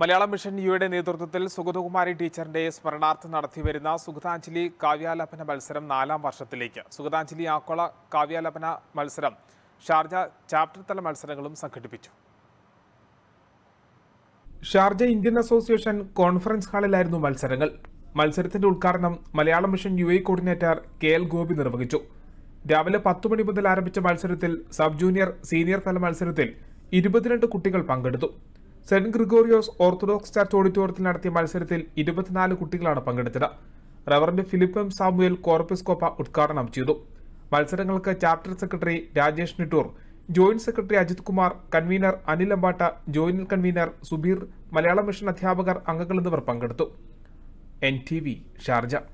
Malayalam mission യുയുടെ നേതൃത്വത്തിൽ സുഗതകുമാരി ടീച്ചറിന്റെ സ്മരണാർത്ഥം നടത്തിവരുന്ന സുഗതാഞ്ജലി കാവ്യാലാപന മത്സരം നാലാം വർഷത്തിലേക്ക് സുഗതാഞ്ജലി ആക്കോള കാവ്യാലാപന മത്സരം ഷാർജ ചാപ്റ്റർ തല മത്സരങ്ങളും സംഘടിപ്പിച്ചു ഷാർജ ഇന്ത്യൻ അസോസിയേഷൻ കോൺഫറൻസ് ഹാളിലായിരുന്നു മത്സരങ്ങൾ മത്സരത്തിന്റെ ഉദ്ഘാടനം Malayalam mission U coordinator K L Gopi നിർവഹിച്ചു രാവിലെ പത്തു മണി മുതൽ ആരംഭിച്ച മത്സരത്തിൽ സബ് ജൂനിയർ സീനിയർ തല മത്സരത്തിൽ ഇരുപത്തിരണ്ട് കുട്ടികൾ പങ്കെടുത്തു സെന്റ് ഗ്രിഗോറിയോസ് ഓർത്തഡോക്സ് ചർച്ച് ഓഡിറ്റോറിയത്തിൽ നടത്തിയ മത്സരത്തിൽ ഇരുപത്തിനാല് കുട്ടികളാണ് പങ്കെടുത്തത് റവറന്റ് ഫിലിപ്പം സാമുവേൽ കോർപ്പിസ്കോപ്പ ഉദ്ഘാടനം ചെയ്തു മത്സരങ്ങൾക്ക് chapter secretary Rajesh Nittur joint secretary Ajith Kumar convener Anil അമ്പാട്ട joint convener Subeer Malayala mission അധ്യാപകർ അംഗങ്ങൾ എന്നിവർ പങ്കെടുത്തു എൻ ടി വി ഷാർജ